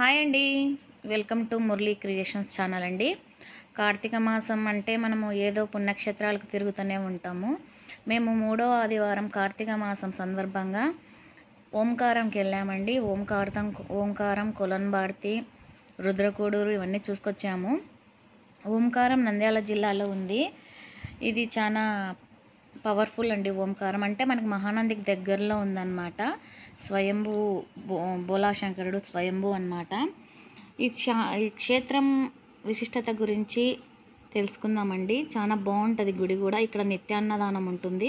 hi అండి welcome to Murali creations channel అండి కార్తీక మాసం అంటే మనము ఏదో పుణ్యక్షేత్రాలకు తిరుగుతూనే ఉంటాము మేము మూడో ఆదివారం కార్తీక మాసం సందర్భంగా ఓంకారంకి వెళ్ళామండి ఓంకారం ఓంకారం కులన్ భారతి రుద్రకూడూరు ఇవన్నీ చూసుకొచ్చాము ఓంకారం నంద్యాల జిల్లాలో ఉంది ఇది చాలా పవర్ఫుల్ అండి ఓంకారం అంటే మనకు మహానందికి దగ్గరలో ఉందన్నమాట స్వయంభూ బోలాశంకరుడు స్వయంభూ అనమాట ఈ ఈ క్షేత్రం విశిష్టత గురించి తెలుసుకుందామండి చాలా బాగుంటుంది గుడి కూడా ఇక్కడ నిత్యాన్నదానం ఉంటుంది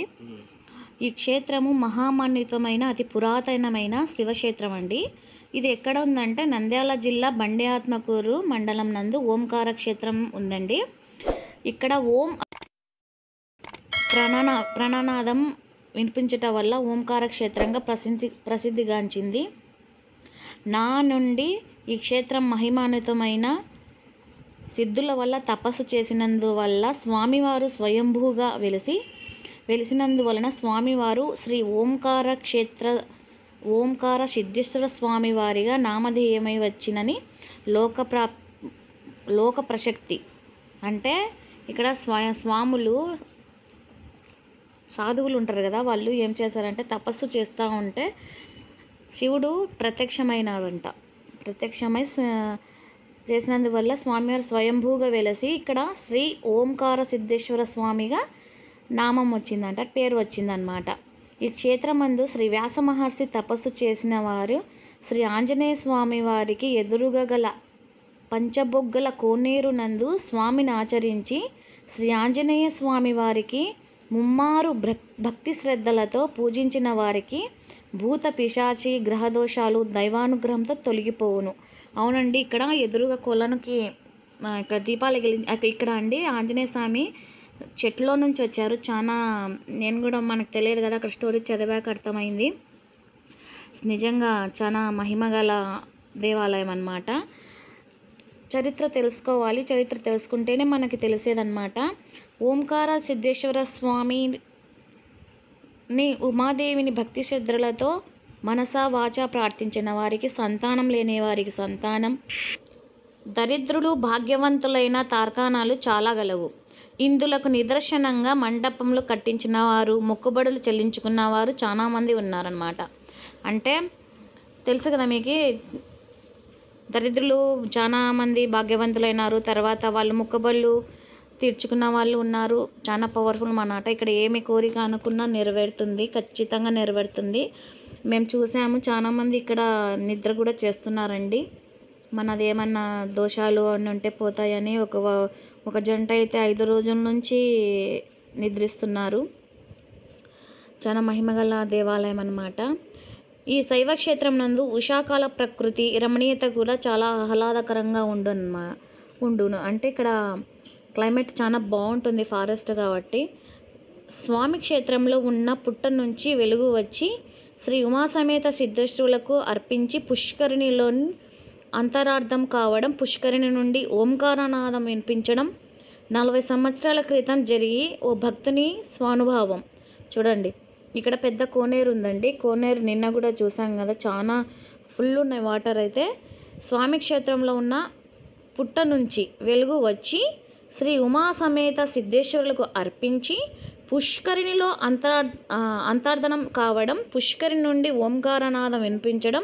ఈ క్షేత్రము మహామాన్యుతమైన అతి పురాతనమైన శివక్షేత్రం అండి ఇది ఎక్కడ ఉందంటే నంద్యాల జిల్లా బండి ఆత్మకూరు మండలం నందు ఓంకార క్షేత్రం ఉందండి ఇక్కడ ఓం ప్రణనా ప్రణనాదం వినిపించటం వల్ల ఓంకార క్షేత్రంగా ప్రసిద్ధి ప్రసిద్ధిగాంచింది నా నుండి ఈ క్షేత్రం మహిమాన్వితమైన సిద్ధుల వల్ల తపస్సు చేసినందువల్ల స్వామివారు స్వయంభూగా వెలిసి వెలిసినందువలన స్వామివారు శ్రీ ఓంకార క్షేత్ర ఓంకార సిద్ధేశ్వర స్వామివారిగా నామధేయమై వచ్చినని లోక ప్రాప్ లోక ప్రశక్తి అంటే ఇక్కడ స్వా స్వాములు సాధువులు ఉంటారు కదా వాళ్ళు ఏం చేశారంటే తపస్సు చేస్తూ ఉంటే శివుడు ప్రత్యక్షమైనాడంట ప్రత్యక్షమై చేసినందువల్ల స్వామివారు స్వయంభూగా వెలసి ఇక్కడ శ్రీ ఓంకార సిద్ధేశ్వర స్వామిగా నామం వచ్చిందంట పేరు వచ్చిందనమాట ఈ క్షేత్రమందు శ్రీ వ్యాస మహర్షి తపస్సు చేసిన వారు శ్రీ ఆంజనేయ స్వామి వారికి ఎదురుగా గల పంచబొగ్గల కోనేరు నందు స్వామిని ఆచరించి శ్రీ ఆంజనేయ స్వామి వారికి ముమ్మారు భక్తి శ్రద్ధలతో పూజించిన వారికి భూత పిశాచి గ్రహదోషాలు దైవానుగ్రహంతో తొలగిపోవును అవునండి ఇక్కడ ఎదురుగా కొలనుకి ఇక్కడ దీపాలు ఇక్కడ అండి ఆంజనేయ స్వామి చెట్లో నుంచి వచ్చారు చాలా నేను కూడా మనకు తెలియదు కదా అక్కడ స్టోరీ చదివాక అర్థమైంది నిజంగా చాలా మహిమగల దేవాలయం అన్నమాట చరిత్ర తెలుసుకోవాలి చరిత్ర తెలుసుకుంటేనే మనకి తెలిసేదన్నమాట ఓంకార సిద్ధేశ్వర స్వామిని ఉమాదేవిని భక్తి శ్రద్ధలతో మనసా వాచ ప్రార్థించిన వారికి సంతానం లేని వారికి సంతానం దరిద్రులు భాగ్యవంతులైన తార్కాణాలు చాలా గలవు ఇందులకు నిదర్శనంగా మండపంలో కట్టించిన వారు మొక్కుబడులు చెల్లించుకున్న వారు చాలామంది ఉన్నారనమాట అంటే తెలుసు కదా మీకు దరిద్రులు చాలామంది భాగ్యవంతులైనారు తర్వాత వాళ్ళు ముక్కబళ్ళు తీర్చుకున్న వాళ్ళు ఉన్నారు చాలా పవర్ఫుల్ మా నాట ఇక్కడ ఏమి కోరిక అనుకున్నా నెరవేరుతుంది ఖచ్చితంగా నెరవేరుతుంది మేము చూసాము చాలామంది ఇక్కడ నిద్ర కూడా చేస్తున్నారండి మనది ఏమన్నా దోషాలు అని ఉంటే పోతాయని ఒక ఒక జంట అయితే ఐదు రోజుల నుంచి నిద్రిస్తున్నారు చాలా మహిమగల దేవాలయం అన్నమాట ఈ శైవక్షేత్రం నందు ఉషాకాల ప్రకృతి రమణీయత కూడా చాలా ఆహ్లాదకరంగా ఉండును ఉండును అంటే ఇక్కడ క్లైమేట్ చాలా బాగుంటుంది ఫారెస్ట్ కాబట్టి స్వామి క్షేత్రంలో ఉన్న పుట్ట నుంచి వెలుగు వచ్చి శ్రీ ఉమాసమేత సిద్ధశ్రువులకు అర్పించి పుష్కరిణిలోని అంతరార్థం కావడం పుష్కరిణి నుండి ఓంకారనాదం వినిపించడం నలభై సంవత్సరాల క్రితం జరిగి ఓ భక్తుని స్వానుభావం చూడండి ఇక్కడ పెద్ద కోనేరు ఉందండి కోనేరు నిన్న కూడా చూసాం కదా చాలా ఫుల్ ఉన్నాయి వాటర్ అయితే స్వామి క్షేత్రంలో ఉన్న పుట్ట నుంచి వెలుగు వచ్చి శ్రీ ఉమా సమేత సిద్ధేశ్వరులకు అర్పించి పుష్కరిణిలో అంతరా అంతర్ధనం కావడం పుష్కరిణి నుండి ఓంకారనాథం వినిపించడం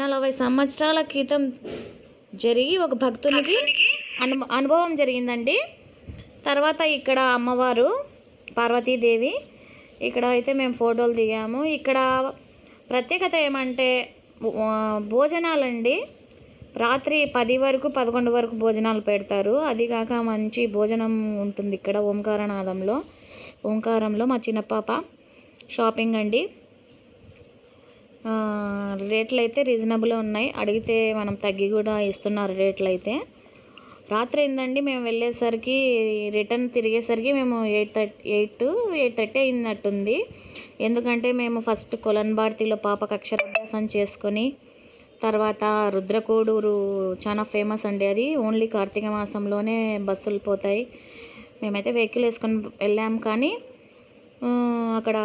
నలభై సంవత్సరాల క్రితం జరిగి ఒక భక్తునికి అను అనుభవం జరిగిందండి తర్వాత ఇక్కడ అమ్మవారు పార్వతీదేవి ఇక్కడ అయితే మేము ఫోటోలు దిగాము ఇక్కడ ప్రత్యేకత ఏమంటే భోజనాలండి రాత్రి పది వరకు పదకొండు వరకు భోజనాలు పెడతారు అది కాక మంచి భోజనం ఉంటుంది ఇక్కడ ఓంకారనాథంలో ఓంకారంలో మా చిన్న పాప షాపింగ్ అండి రేట్లు అయితే రీజనబుల్ ఉన్నాయి అడిగితే మనం తగ్గి కూడా ఇస్తున్నారు రేట్లు అయితే రాత్రి ఏందండి మేము వెళ్ళేసరికి రిటర్న్ తిరిగేసరికి మేము eight thirty eight eight thirty అయినట్టుంది ఎందుకంటే మేము ఫస్ట్ కొలన్ భారతిలో పాపకు అక్షరాభ్యాసం చేసుకొని తర్వాత రుద్రకోడూరు చాలా ఫేమస్ అండి అది ఓన్లీ కార్తీక మాసంలోనే బస్సులు పోతాయి మేమైతే వెహికల్ వేసుకొని వెళ్ళాం కానీ అక్కడ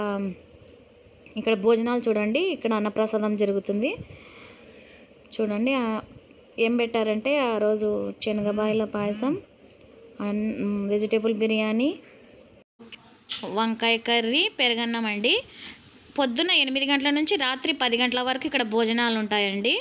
ఇక్కడ భోజనాలు చూడండి ఇక్కడ అన్నప్రసాదం జరుగుతుంది చూడండి ఏం పెట్టారంటే ఆ రోజు శనగబాయిల పాయసం వెజిటేబుల్ బిర్యానీ వంకాయ కర్రీ పెరగన్నం అండి పొద్దున్న ఎనిమిది గంటల నుంచి రాత్రి పది గంటల వరకు ఇక్కడ భోజనాలు ఉంటాయండి